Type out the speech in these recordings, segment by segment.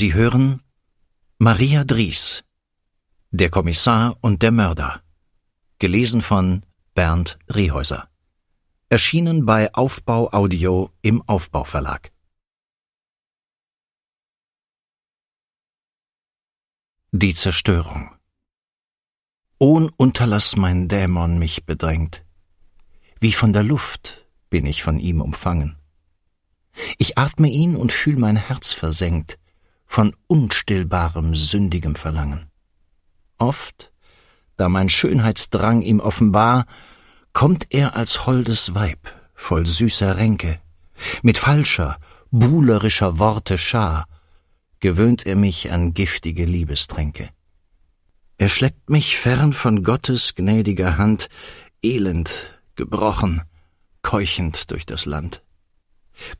Sie hören Maria Dries, Der Kommissar und der Mörder, gelesen von Bernd Rehäuser, erschienen bei Aufbau Audio im Aufbau Verlag. Die Zerstörung. Ohn Unterlass mein Dämon mich bedrängt. Wie von der Luft bin ich von ihm umfangen. Ich atme ihn und fühl mein Herz versenkt von unstillbarem, sündigem Verlangen. Oft, da mein Schönheitsdrang ihm offenbar, kommt er als holdes Weib, voll süßer Ränke, mit falscher, buhlerischer Worte schar, gewöhnt er mich an giftige Liebestränke. Er schleppt mich fern von Gottes gnädiger Hand, elend, gebrochen, keuchend durch das Land,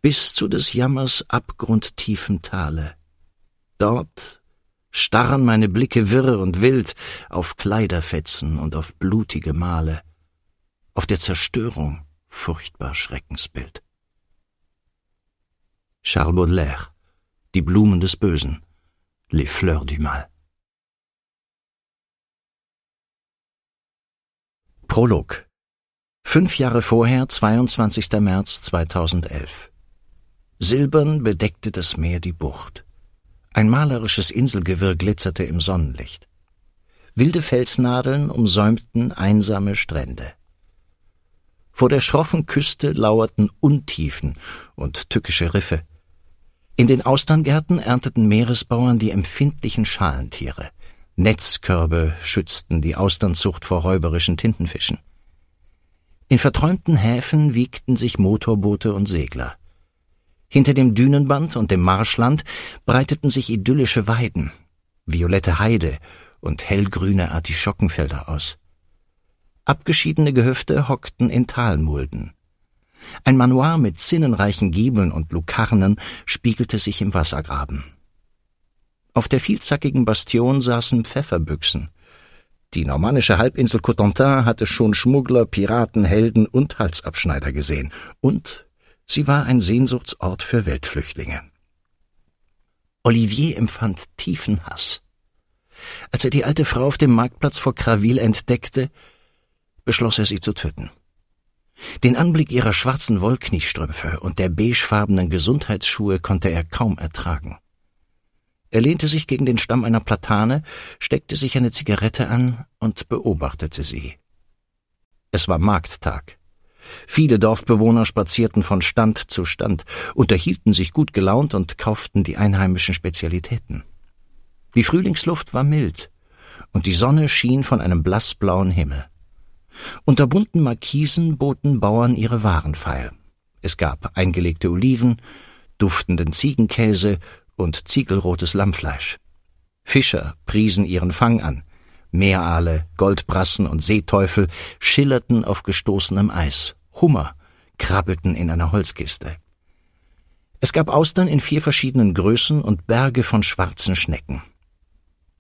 bis zu des Jammers abgrundtiefen Tale, Dort starren meine Blicke wirr und wild auf Kleiderfetzen und auf blutige Male, auf der Zerstörung furchtbar Schreckensbild. Charles Baudelaire, Die Blumen des Bösen, Les Fleurs du Mal. Prolog. Fünf Jahre vorher, 22. März 2011. Silbern bedeckte das Meer die Bucht. Ein malerisches Inselgewirr glitzerte im Sonnenlicht. Wilde Felsnadeln umsäumten einsame Strände. Vor der schroffen Küste lauerten Untiefen und tückische Riffe. In den Austerngärten ernteten Meeresbauern die empfindlichen Schalentiere. Netzkörbe schützten die Austernzucht vor räuberischen Tintenfischen. In verträumten Häfen wiegten sich Motorboote und Segler. Hinter dem Dünenband und dem Marschland breiteten sich idyllische Weiden, violette Heide und hellgrüne Artischockenfelder aus. Abgeschiedene Gehöfte hockten in Talmulden. Ein Manoir mit zinnenreichen Giebeln und Lukarnen spiegelte sich im Wassergraben. Auf der vielzackigen Bastion saßen Pfefferbüchsen. Die normannische Halbinsel Cotentin hatte schon Schmuggler, Piraten, Helden und Halsabschneider gesehen und Sie war ein Sehnsuchtsort für Weltflüchtlinge. Olivier empfand tiefen Hass. Als er die alte Frau auf dem Marktplatz vor Kravil entdeckte, beschloss er sie zu töten. Den Anblick ihrer schwarzen Wollkniestrümpfe und der beigefarbenen Gesundheitsschuhe konnte er kaum ertragen. Er lehnte sich gegen den Stamm einer Platane, steckte sich eine Zigarette an und beobachtete sie. Es war Markttag. Viele Dorfbewohner spazierten von Stand zu Stand, unterhielten sich gut gelaunt und kauften die einheimischen Spezialitäten. Die Frühlingsluft war mild, und die Sonne schien von einem blassblauen Himmel. Unter bunten Markisen boten Bauern ihre Waren feil. Es gab eingelegte Oliven, duftenden Ziegenkäse und ziegelrotes Lammfleisch. Fischer priesen ihren Fang an, Meerale, Goldbrassen und Seeteufel schillerten auf gestoßenem Eis. Hummer krabbelten in einer Holzkiste. Es gab Austern in vier verschiedenen Größen und Berge von schwarzen Schnecken.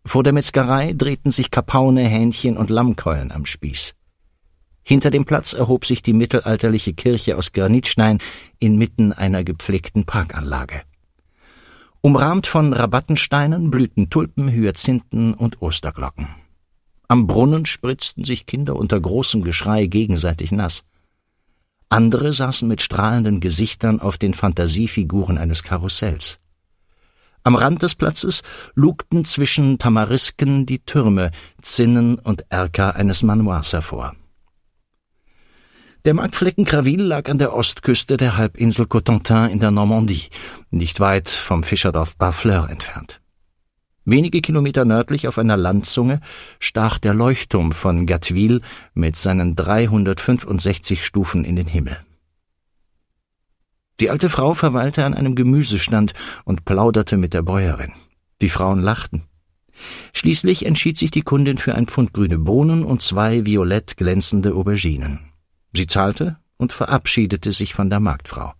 Vor der Metzgerei drehten sich Kapaune, Hähnchen und Lammkeulen am Spieß. Hinter dem Platz erhob sich die mittelalterliche Kirche aus Granitstein inmitten einer gepflegten Parkanlage. Umrahmt von Rabattensteinen blühten Tulpen, Hyazinthen und Osterglocken. Am Brunnen spritzten sich Kinder unter großem Geschrei gegenseitig nass. Andere saßen mit strahlenden Gesichtern auf den Fantasiefiguren eines Karussells. Am Rand des Platzes lugten zwischen Tamarisken die Türme, Zinnen und Erker eines Manoirs hervor. Der Marktflecken Graville lag an der Ostküste der Halbinsel Cotentin in der Normandie, nicht weit vom Fischerdorf Barfleur entfernt. Wenige Kilometer nördlich auf einer Landzunge stach der Leuchtturm von Gatwil mit seinen 365 Stufen in den Himmel. Die alte Frau verweilte an einem Gemüsestand und plauderte mit der Bäuerin. Die Frauen lachten. Schließlich entschied sich die Kundin für ein Pfund grüne Bohnen und zwei violett glänzende Auberginen. Sie zahlte und verabschiedete sich von der Marktfrau.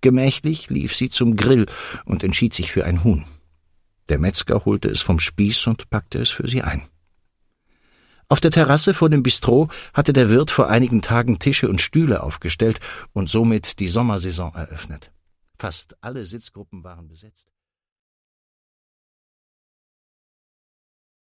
Gemächlich lief sie zum Grill und entschied sich für ein Huhn. Der Metzger holte es vom Spieß und packte es für sie ein. Auf der Terrasse vor dem Bistro hatte der Wirt vor einigen Tagen Tische und Stühle aufgestellt und somit die Sommersaison eröffnet. Fast alle Sitzgruppen waren besetzt.